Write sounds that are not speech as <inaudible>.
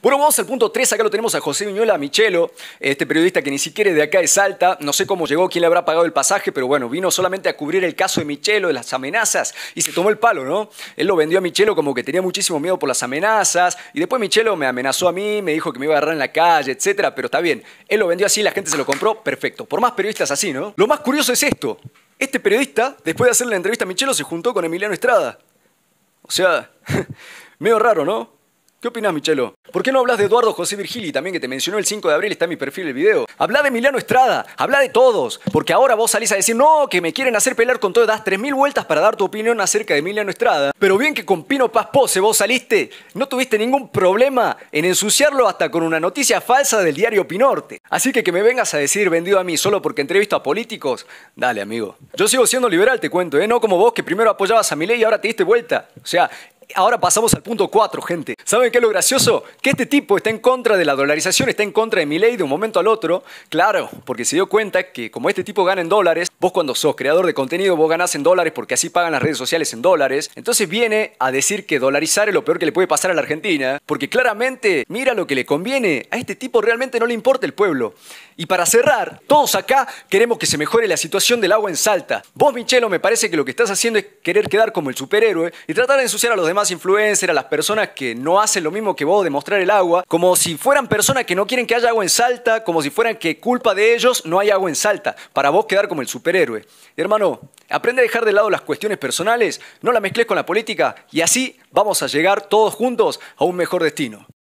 Bueno, vamos al punto 3. Acá lo tenemos a José Viñuela Michelo, este periodista que ni siquiera es de acá de Salta. No sé cómo llegó, quién le habrá pagado el pasaje, pero bueno, vino solamente a cubrir el caso de Michelo, de las amenazas, y se tomó el palo, ¿no? Él lo vendió a Michelo como que tenía muchísimo miedo por las amenazas, y después Michelo me amenazó a mí, me dijo que me iba a agarrar en la calle, etcétera, pero está bien. Él lo vendió así, la gente se lo compró, perfecto. Por más periodistas así, ¿no? Lo más curioso es esto. Este periodista, después de hacerle la entrevista a Michelo, se juntó con Emiliano Estrada. O sea, <laughs> medio raro, ¿no? ¿Qué opinas, Michelo? ¿Por qué no hablas de Eduardo José Virgili también que te mencionó el 5 de abril? Está en mi perfil el video. Habla de Emiliano Estrada, habla de todos, porque ahora vos salís a decir, no, que me quieren hacer pelear con todo, das 3.000 vueltas para dar tu opinión acerca de Emiliano Estrada. Pero bien que con Pino Paz Pose vos saliste, no tuviste ningún problema en ensuciarlo hasta con una noticia falsa del diario Pinorte. Así que que me vengas a decir vendido a mí solo porque entrevisto a políticos, dale, amigo. Yo sigo siendo liberal, te cuento, ¿eh? No como vos que primero apoyabas a mi ley y ahora te diste vuelta. O sea, Ahora pasamos al punto 4, gente. ¿Saben qué es lo gracioso? Que este tipo está en contra de la dolarización, está en contra de mi ley de un momento al otro. Claro, porque se dio cuenta que como este tipo gana en dólares, vos cuando sos creador de contenido, vos ganás en dólares porque así pagan las redes sociales en dólares. Entonces viene a decir que dolarizar es lo peor que le puede pasar a la Argentina, porque claramente, mira lo que le conviene. A este tipo realmente no le importa el pueblo. Y para cerrar, todos acá queremos que se mejore la situación del agua en Salta. Vos, Michelo, me parece que lo que estás haciendo es querer quedar como el superhéroe y tratar de ensuciar a los demás más influencer, a las personas que no hacen lo mismo que vos de mostrar el agua, como si fueran personas que no quieren que haya agua en Salta, como si fueran que culpa de ellos no hay agua en Salta, para vos quedar como el superhéroe. Hermano, aprende a dejar de lado las cuestiones personales, no la mezcles con la política y así vamos a llegar todos juntos a un mejor destino.